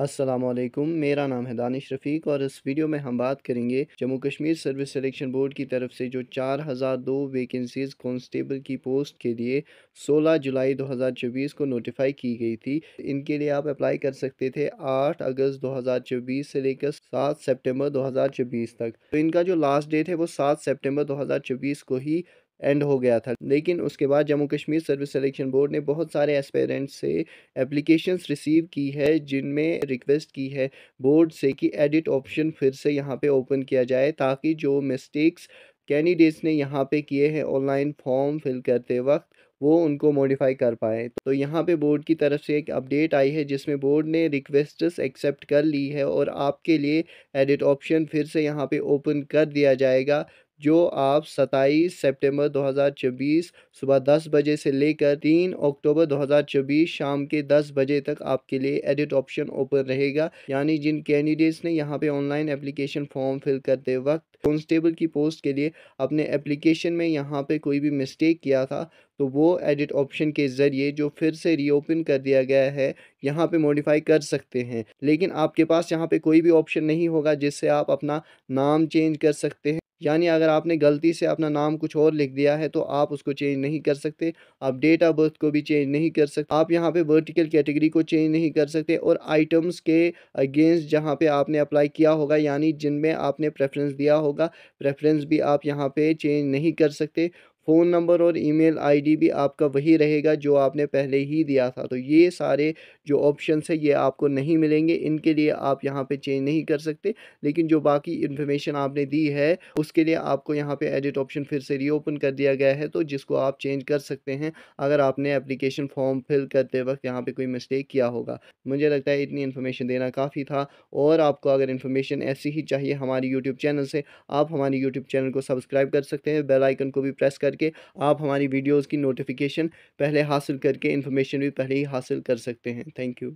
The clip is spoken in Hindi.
असलम मेरा नाम है दानिश रफ़ीक और इस वीडियो में हम बात करेंगे Jammu Kashmir service selection board की तरफ से जो 4002 वैकेंसीज़ कांस्टेबल की पोस्ट के लिए 16 जुलाई 2024 को नोटिफाई की गई थी इनके लिए आप अप्लाई कर सकते थे 8 अगस्त 2024 से लेकर 7 सितंबर 2024 तक तो इनका जो लास्ट डेट है वो 7 सितंबर 2024 को ही एंड हो गया था लेकिन उसके बाद Jammu Kashmir service selection board ने बहुत सारे एस्पेरेंट्स से एप्लीकेशंस रिसीव की है जिनमें रिक्वेस्ट की है बोर्ड से कि एडिट ऑप्शन फिर से यहाँ पे ओपन किया जाए ताकि जो मिस्टेक्स कैंडिडेट्स ने यहाँ पे किए हैं ऑनलाइन फॉर्म फिल करते वक्त वो उनको मॉडिफाई कर पाए तो यहाँ पे बोर्ड की तरफ से एक अपडेट आई है जिसमें बोर्ड ने रिक्वेस्ट्स एक्सेप्ट कर ली है और आपके लिए एडिट ऑप्शन फिर से यहाँ पे ओपन कर दिया जाएगा जो आप 27 सितंबर 2024 सुबह 10 बजे से लेकर 3 अक्टूबर 2024 शाम के 10 बजे तक आपके लिए एडिट ऑप्शन ओपन रहेगा यानी जिन कैंडिडेट्स ने यहाँ पे ऑनलाइन एप्लीकेशन फॉर्म फिल करते वक्त कॉन्स्टेबल की पोस्ट के लिए अपने एप्लीकेशन में यहाँ पे कोई भी मिस्टेक किया था तो वो एडिट ऑप्शन के ज़रिए जो फिर से रीओपन कर दिया गया है यहाँ पे मॉडिफाई कर सकते हैं लेकिन आपके पास यहाँ पे कोई भी ऑप्शन नहीं होगा जिससे आप अपना नाम चेंज कर सकते हैं यानी अगर आपने गलती से अपना नाम कुछ और लिख दिया है तो आप उसको चेंज नहीं कर सकते आप डेट ऑफ बर्थ को भी चेंज नहीं कर सकते आप यहाँ पे वर्टिकल कैटेगरी को चेंज नहीं कर सकते और आइटम्स के अगेंस्ट जहाँ पे आपने अप्लाई किया होगा यानी जिनमें आपने प्रेफरेंस दिया होगा होगा प्रेफरेंस भी आप यहाँ पे चेंज नहीं कर सकते फ़ोन नंबर और ईमेल आईडी भी आपका वही रहेगा जो आपने पहले ही दिया था तो ये सारे जो ऑप्शन है ये आपको नहीं मिलेंगे इनके लिए आप यहाँ पे चेंज नहीं कर सकते लेकिन जो बाकी इन्फॉर्मेशन आपने दी है उसके लिए आपको यहाँ पे एडिट ऑप्शन फिर से रीओपन कर दिया गया है तो जिसको आप चेंज कर सकते हैं अगर आपने एप्लीकेशन फॉर्म फिल करते वक्त यहाँ पर कोई मिस्टेक किया होगा मुझे लगता है इतनी इन्फॉर्मेशन देना काफ़ी था और आपको अगर इन्फॉर्मेशन ऐसी ही चाहिए हमारी यूट्यूब चैनल से आप हमारे यूट्यूब चैनल को सब्सक्राइब कर सकते हैं बेलाइकन को भी प्रेस कर करके आप हमारी वीडियोज़ की नोटिफिकेशन पहले हासिल करके इन्फॉर्मेशन भी पहले ही हासिल कर सकते हैं थैंक यू